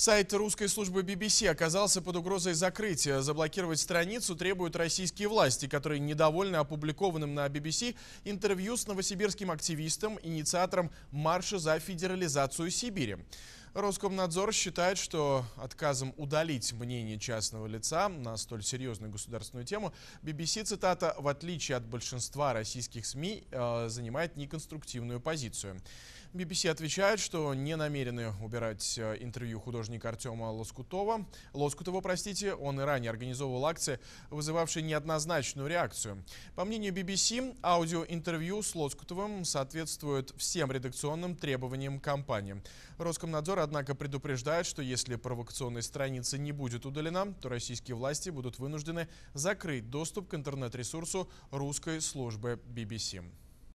Сайт русской службы BBC оказался под угрозой закрытия. Заблокировать страницу требуют российские власти, которые недовольны опубликованным на BBC интервью с новосибирским активистом, инициатором марша за федерализацию Сибири. Роскомнадзор считает, что отказом удалить мнение частного лица на столь серьезную государственную тему BBC, цитата, «в отличие от большинства российских СМИ, э, занимает неконструктивную позицию». BBC отвечает, что не намерены убирать э, интервью художника Артема Лоскутова. Лоскутова, простите, он и ранее организовывал акции, вызывавшие неоднозначную реакцию. По мнению BBC, аудиоинтервью с Лоскутовым соответствует всем редакционным требованиям компании. Роскомнадзор однако, предупреждает, что если провокационной страницы не будет удалена, то российские власти будут вынуждены закрыть доступ к интернет-ресурсу русской службы BBC.